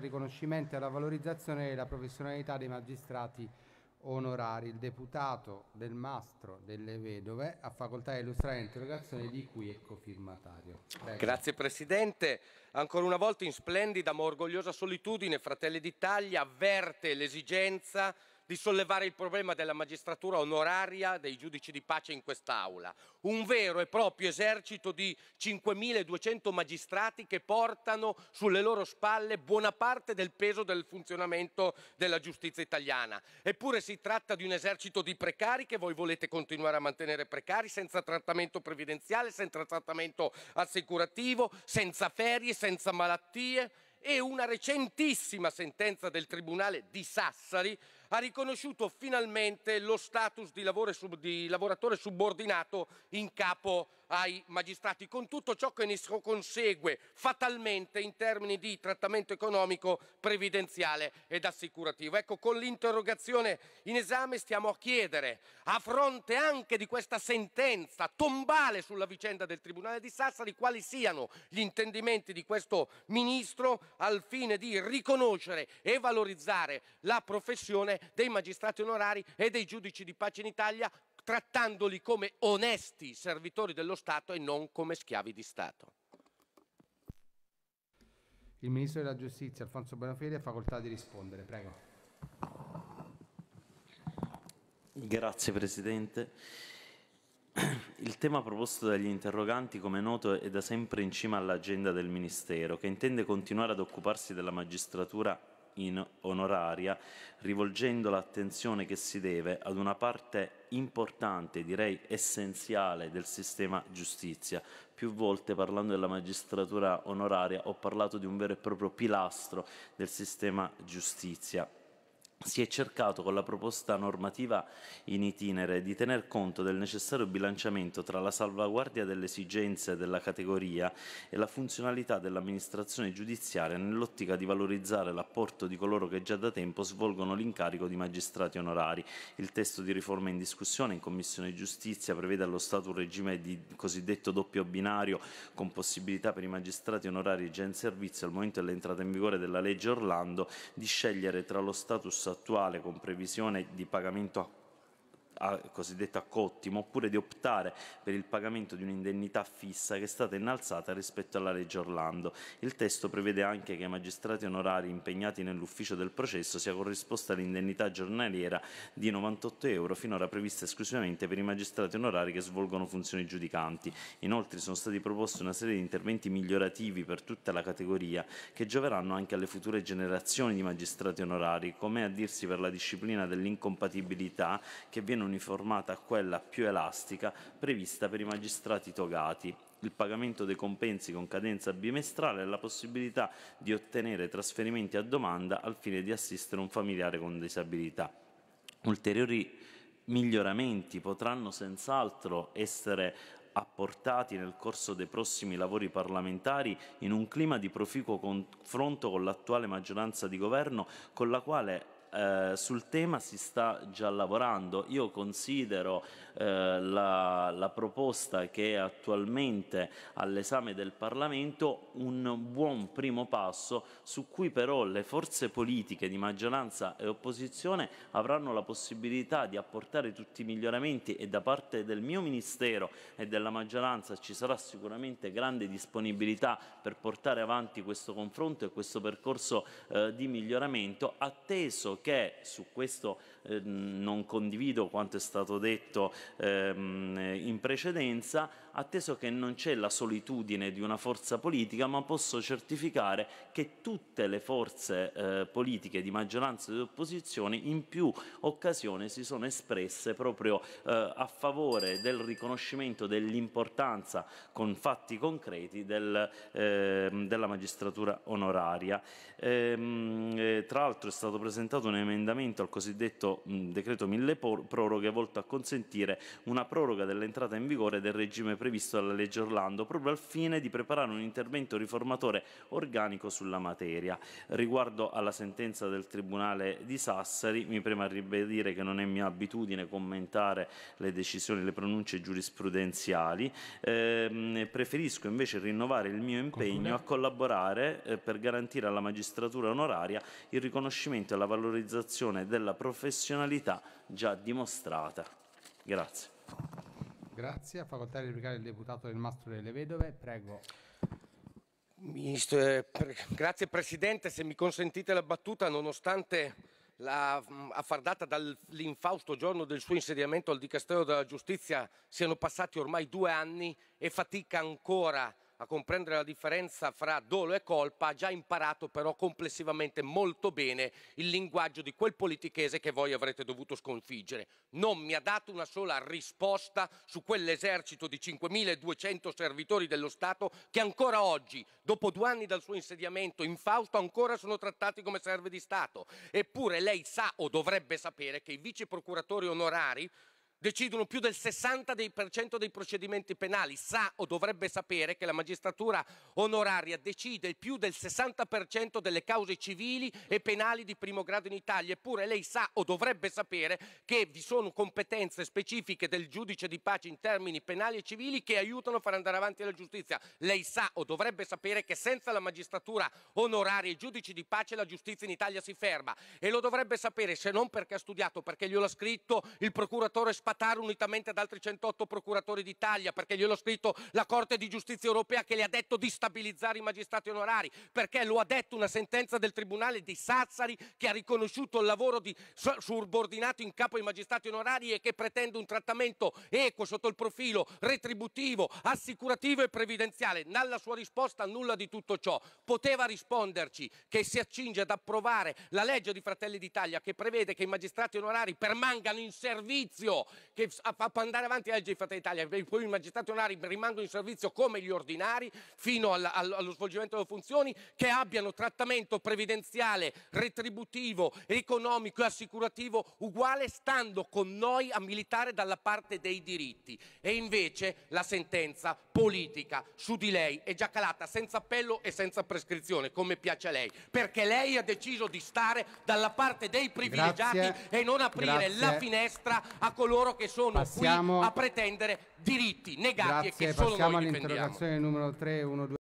al riconoscimento e alla valorizzazione della professionalità dei magistrati onorari. Il deputato del Mastro delle Vedove ha facoltà di illustrare l'interrogazione di cui è cofirmatario. Prego. Grazie Presidente. Ancora una volta in splendida ma orgogliosa solitudine Fratelli d'Italia avverte l'esigenza di sollevare il problema della magistratura onoraria dei giudici di pace in quest'Aula. Un vero e proprio esercito di 5.200 magistrati che portano sulle loro spalle buona parte del peso del funzionamento della giustizia italiana. Eppure si tratta di un esercito di precari che voi volete continuare a mantenere precari senza trattamento previdenziale, senza trattamento assicurativo, senza ferie, senza malattie e una recentissima sentenza del Tribunale di Sassari ha riconosciuto finalmente lo status di, di lavoratore subordinato in capo ai magistrati, con tutto ciò che ne consegue fatalmente in termini di trattamento economico, previdenziale ed assicurativo. Ecco, con l'interrogazione in esame stiamo a chiedere, a fronte anche di questa sentenza tombale sulla vicenda del Tribunale di Sassari, quali siano gli intendimenti di questo Ministro al fine di riconoscere e valorizzare la professione dei magistrati onorari e dei giudici di pace in Italia trattandoli come onesti servitori dello Stato e non come schiavi di Stato. Il Ministro della Giustizia, Alfonso Bonafede, ha facoltà di rispondere. Prego. Grazie Presidente. Il tema proposto dagli interroganti, come noto, è da sempre in cima all'agenda del Ministero, che intende continuare ad occuparsi della magistratura in onoraria, rivolgendo l'attenzione che si deve ad una parte importante, direi essenziale, del sistema giustizia. Più volte parlando della magistratura onoraria ho parlato di un vero e proprio pilastro del sistema giustizia si è cercato con la proposta normativa in itinere di tener conto del necessario bilanciamento tra la salvaguardia delle esigenze della categoria e la funzionalità dell'amministrazione giudiziaria nell'ottica di valorizzare l'apporto di coloro che già da tempo svolgono l'incarico di magistrati onorari. Il testo di riforma in discussione in Commissione Giustizia prevede allo Stato un regime di cosiddetto doppio binario con possibilità per i magistrati onorari già in servizio al momento dell'entrata in vigore della legge Orlando di scegliere tra lo status attuale con previsione di pagamento cosiddetta Cottimo, oppure di optare per il pagamento di un'indennità fissa che è stata innalzata rispetto alla legge Orlando. Il testo prevede anche che ai magistrati onorari impegnati nell'ufficio del processo sia corrisposta l'indennità giornaliera di 98 euro, finora prevista esclusivamente per i magistrati onorari che svolgono funzioni giudicanti. Inoltre sono stati proposti una serie di interventi migliorativi per tutta la categoria che gioveranno anche alle future generazioni di magistrati onorari, come a dirsi per la disciplina dell'incompatibilità che viene uniformata a quella più elastica prevista per i magistrati togati, il pagamento dei compensi con cadenza bimestrale e la possibilità di ottenere trasferimenti a domanda al fine di assistere un familiare con disabilità. Ulteriori miglioramenti potranno senz'altro essere apportati nel corso dei prossimi lavori parlamentari in un clima di proficuo confronto con l'attuale maggioranza di governo con la quale eh, sul tema si sta già lavorando. Io considero eh, la, la, proposta che è attualmente all'esame del Parlamento un buon primo passo su cui però le forze politiche di maggioranza e opposizione avranno la possibilità di apportare tutti i miglioramenti e da parte del mio Ministero e della maggioranza ci sarà sicuramente grande disponibilità per portare avanti questo confronto e questo percorso eh, di miglioramento atteso visto che su questo eh, non condivido quanto è stato detto ehm, in precedenza, atteso che non c'è la solitudine di una forza politica, ma posso certificare che tutte le forze eh, politiche di maggioranza e di opposizione in più occasioni si sono espresse proprio eh, a favore del riconoscimento dell'importanza con fatti concreti del, eh, della magistratura onoraria. E, ehm, eh, tra l'altro è stato presentato un emendamento al cosiddetto mh, decreto mille proroghe volto a consentire una proroga dell'entrata in vigore del regime previsto dalla legge Orlando, proprio al fine di preparare un intervento riformatore organico sulla materia. Riguardo alla sentenza del Tribunale di Sassari, mi prema ribadire che non è mia abitudine commentare le decisioni, le pronunce giurisprudenziali, eh, preferisco invece rinnovare il mio impegno a collaborare eh, per garantire alla magistratura onoraria il riconoscimento e la valorizzazione della professionalità già dimostrata. Grazie. Grazie. A facoltà di replicare il deputato del Mastro delle Vedove. Prego. Ministro, eh, pre grazie Presidente, se mi consentite la battuta, nonostante la mh, affardata dall'infausto giorno del suo insediamento al Dicastero della Giustizia siano passati ormai due anni e fatica ancora a comprendere la differenza fra dolo e colpa, ha già imparato però complessivamente molto bene il linguaggio di quel politichese che voi avrete dovuto sconfiggere. Non mi ha dato una sola risposta su quell'esercito di 5.200 servitori dello Stato che ancora oggi, dopo due anni dal suo insediamento in Fausto, ancora sono trattati come servi di Stato. Eppure lei sa o dovrebbe sapere che i vice procuratori onorari decidono più del 60% dei procedimenti penali. Sa o dovrebbe sapere che la magistratura onoraria decide più del 60% delle cause civili e penali di primo grado in Italia. Eppure lei sa o dovrebbe sapere che vi sono competenze specifiche del giudice di pace in termini penali e civili che aiutano a far andare avanti la giustizia. Lei sa o dovrebbe sapere che senza la magistratura onoraria e i giudici di pace la giustizia in Italia si ferma. E lo dovrebbe sapere se non perché ha studiato, perché glielo ha scritto il procuratore Spagna Pataro unitamente ad altri 108 procuratori d'Italia perché glielo ha scritto la Corte di Giustizia Europea che le ha detto di stabilizzare i magistrati onorari perché lo ha detto una sentenza del Tribunale di Sazzari che ha riconosciuto il lavoro di subordinato in capo ai magistrati onorari e che pretende un trattamento equo sotto il profilo retributivo, assicurativo e previdenziale. Nella sua risposta nulla di tutto ciò. Poteva risponderci che si accinge ad approvare la legge di Fratelli d'Italia che prevede che i magistrati onorari permangano in servizio che fa andare avanti la legge di Fatta Italia, per cui i magistrati onorari rimangono in servizio come gli ordinari fino allo svolgimento delle funzioni, che abbiano trattamento previdenziale, retributivo, economico e assicurativo uguale, stando con noi a militare dalla parte dei diritti. E invece la sentenza politica su di lei è già calata senza appello e senza prescrizione, come piace a lei, perché lei ha deciso di stare dalla parte dei privilegiati Grazie. e non aprire Grazie. la finestra a coloro coloro che sono passiamo, qui a pretendere diritti negati grazie, e che solo noi difendiamo.